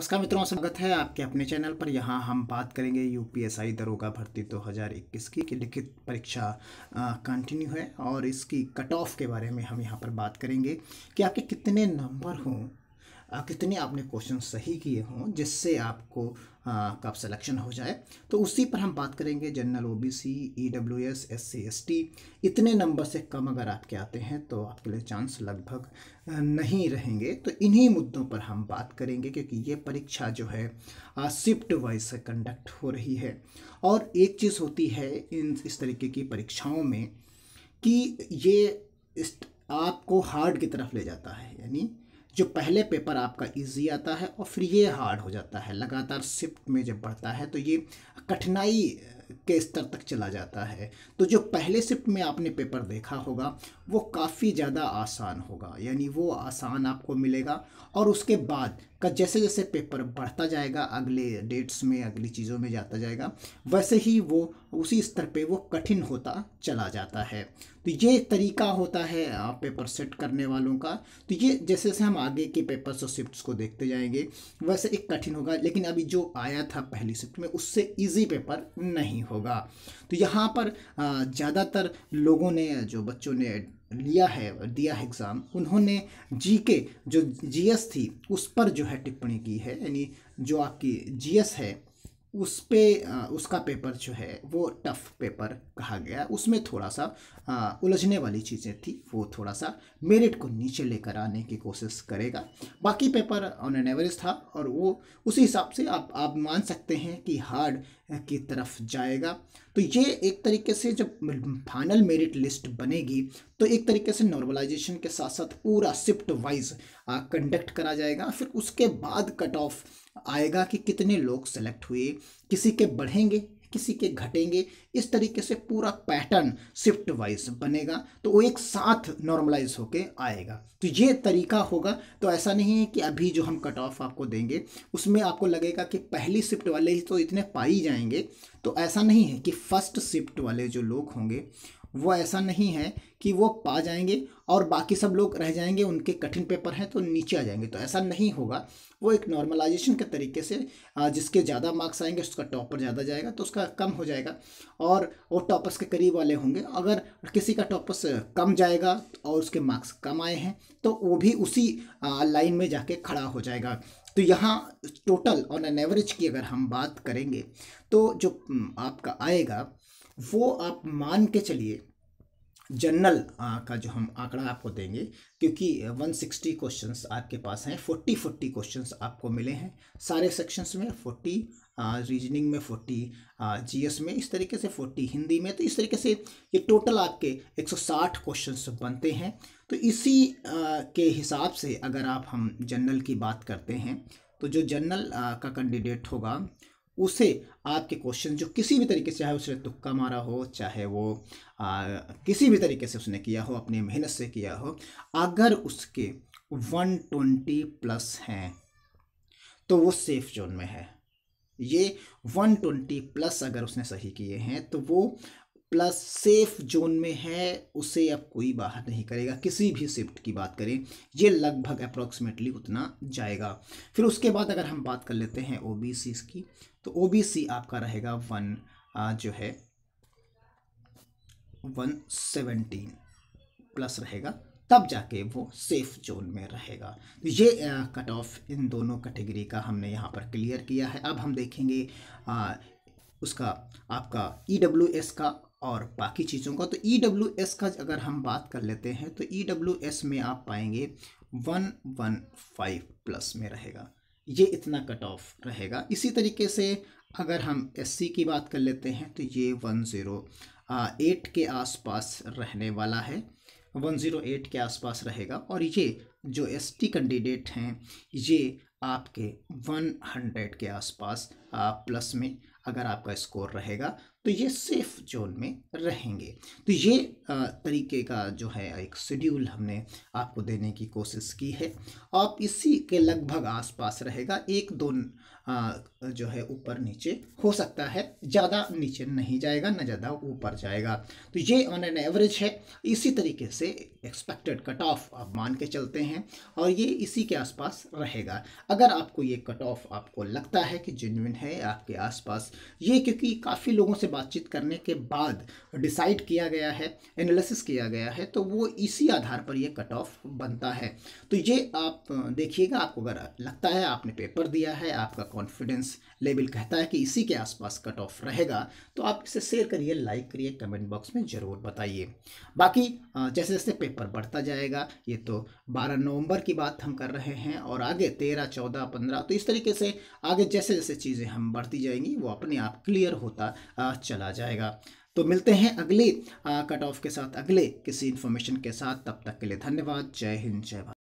नमस्कार मित्रों स्वागत है आपके अपने चैनल पर यहाँ हम बात करेंगे यूपीएसआई दरोगा भर्ती 2021 की कि लिखित परीक्षा कंटिन्यू है और इसकी कट ऑफ के बारे में हम यहाँ पर बात करेंगे कि आपके कितने नंबर हों कितने आपने क्वेश्चन सही किए हों जिससे आपको का सिलेक्शन हो जाए तो उसी पर हम बात करेंगे general O B C E W S S C S T इतने नंबर से कम अगर आपके आते हैं तो आपके लिए चांस लगभग नहीं रहेंगे तो इन्हीं मुद्दों पर हम बात करेंगे क्योंकि ये परीक्षा जो है शिफ्ट वाइज कंडक्ट हो रही है और एक चीज़ होती है इन इस तरीके की परीक्षाओं में कि ये आपको हार्ड की तरफ ले जाता है यानी जो पहले पेपर आपका इजी आता है और फिर ये हार्ड हो जाता है लगातार शिफ्ट में जब पढ़ता है तो ये कठिनाई के स्तर तक चला जाता है तो जो पहले शिफ्ट में आपने पेपर देखा होगा वो काफ़ी ज़्यादा आसान होगा यानी वो आसान आपको मिलेगा और उसके बाद का जैसे जैसे पेपर बढ़ता जाएगा अगले डेट्स में अगली चीज़ों में जाता जाएगा वैसे ही वो उसी स्तर पे वो कठिन होता चला जाता है तो ये तरीका होता है पेपर सेट करने वालों का तो ये जैसे जैसे हम आगे के पेपर्स और शिफ्ट्स को देखते जाएंगे वैसे एक कठिन होगा लेकिन अभी जो आया था पहली शिफ्ट में उससे ईजी पेपर नहीं नहीं होगा तो यहाँ पर ज़्यादातर लोगों ने जो बच्चों ने लिया है दिया है एग्ज़ाम उन्होंने जी के जो जीएस थी उस पर जो है टिप्पणी की है यानी जो आपकी जीएस है उस पे उसका पेपर जो है वो टफ पेपर कहा गया उसमें थोड़ा सा उलझने वाली चीज़ें थी वो थोड़ा सा मेरिट को नीचे लेकर आने की कोशिश करेगा बाकी पेपर ऑन एन एवरेज था और वो उसी हिसाब से आप आप मान सकते हैं कि हार्ड की तरफ जाएगा तो ये एक तरीके से जब फाइनल मेरिट लिस्ट बनेगी तो एक तरीके से नॉर्मलाइजेशन के साथ साथ पूरा शिफ्ट वाइज कंडक्ट करा जाएगा फिर उसके बाद कट ऑफ आएगा कि कितने लोग सेलेक्ट हुए किसी के बढ़ेंगे किसी के घटेंगे इस तरीके से पूरा पैटर्न शिफ्ट वाइज बनेगा तो वो एक साथ नॉर्मलाइज होके आएगा तो ये तरीका होगा तो ऐसा नहीं है कि अभी जो हम कट ऑफ आपको देंगे उसमें आपको लगेगा कि पहली शिफ्ट वाले ही तो इतने पाई जाएंगे तो ऐसा नहीं है कि फर्स्ट शिफ्ट वाले जो लोग होंगे वो ऐसा नहीं है कि वो पा जाएंगे और बाकी सब लोग रह जाएंगे उनके कठिन पेपर हैं तो नीचे आ जाएंगे तो ऐसा नहीं होगा वो एक नॉर्मलाइजेशन के तरीके से जिसके ज़्यादा मार्क्स आएंगे उसका टॉपर ज़्यादा जाएगा तो उसका कम हो जाएगा और वो टॉपर्स के करीब वाले होंगे अगर किसी का टॉपर्स कम जाएगा और उसके मार्क्स कम आए हैं तो वो भी उसी लाइन में जाके खड़ा हो जाएगा तो यहाँ टोटल ऑन एन एवरेज की अगर हम बात करेंगे तो जो हम्म, आपका आएगा वो आप मान के चलिए जनरल का जो हम आंकड़ा आपको देंगे क्योंकि 160 क्वेश्चंस आपके पास हैं 40 40 क्वेश्चंस आपको मिले हैं सारे सेक्शंस में 40 रीजनिंग में 40 जीएस में इस तरीके से 40 हिंदी में तो इस तरीके से ये टोटल आपके 160 क्वेश्चंस बनते हैं तो इसी के हिसाब से अगर आप हम जनरल की बात करते हैं तो जो जनरल का कैंडिडेट होगा उसे आपके क्वेश्चन जो किसी भी तरीके से चाहे उसने तुक्का मारा हो चाहे वो आ, किसी भी तरीके से उसने किया हो अपनी मेहनत से किया हो अगर उसके 120 प्लस हैं तो वो सेफ जोन में है ये 120 प्लस अगर उसने सही किए हैं तो वो प्लस सेफ जोन में है उसे अब कोई बाहर नहीं करेगा किसी भी शिफ्ट की बात करें ये लगभग अप्रोक्सीमेटली उतना जाएगा फिर उसके बाद अगर हम बात कर लेते हैं ओ की तो ओ आपका रहेगा वन जो है वन सेवेंटीन प्लस रहेगा तब जाके वो सेफ जोन में रहेगा तो ये कट ऑफ इन दोनों कैटेगरी का हमने यहाँ पर क्लियर किया है अब हम देखेंगे आ, उसका आपका ई e का और बाकी चीज़ों का तो ई डब्ल्यू एस का अगर हम बात कर लेते हैं तो ई डब्ल्यू एस में आप पाएंगे वन वन फाइव प्लस में रहेगा ये इतना कट ऑफ रहेगा इसी तरीके से अगर हम एस सी की बात कर लेते हैं तो ये वन ज़ीरो एट के आसपास रहने वाला है वन ज़ीरो एट के आसपास रहेगा और ये जो एसटी कैंडिडेट हैं ये आपके 100 के आसपास प्लस में अगर आपका स्कोर रहेगा तो ये सेफ जोन में रहेंगे तो ये तरीके का जो है एक शेड्यूल हमने आपको देने की कोशिश की है आप इसी के लगभग आसपास रहेगा एक दो जो है ऊपर नीचे हो सकता है ज़्यादा नीचे नहीं जाएगा ना ज़्यादा ऊपर जाएगा तो ये ऑन एन एवरेज है इसी तरीके से एक्सपेक्टेड कट ऑफ आप मान के चलते हैं और ये इसी के आसपास रहेगा अगर आपको ये कट ऑफ आपको लगता है कि जेनविन है आपके आसपास ये क्योंकि काफ़ी लोगों से बातचीत करने के बाद डिसाइड किया गया है एनालिसिस किया गया है तो वो इसी आधार पर ये कट ऑफ बनता है तो ये आप देखिएगा आपको अगर लगता है आपने पेपर दिया है आपका कॉन्फिडेंस लेवल कहता है कि इसी के आसपास कट ऑफ रहेगा तो आप इसे शेयर करिए लाइक करिए कमेंट बॉक्स में ज़रूर बताइए बाकी जैसे जैसे पेपर बढ़ता जाएगा ये तो 12 नवंबर की बात हम कर रहे हैं और आगे 13, 14, 15 तो इस तरीके से आगे जैसे जैसे चीज़ें हम बढ़ती जाएंगी वो अपने आप क्लियर होता चला जाएगा तो मिलते हैं अगले कट ऑफ के साथ अगले किसी इन्फॉर्मेशन के साथ तब तक के लिए धन्यवाद जय हिंद जय भारत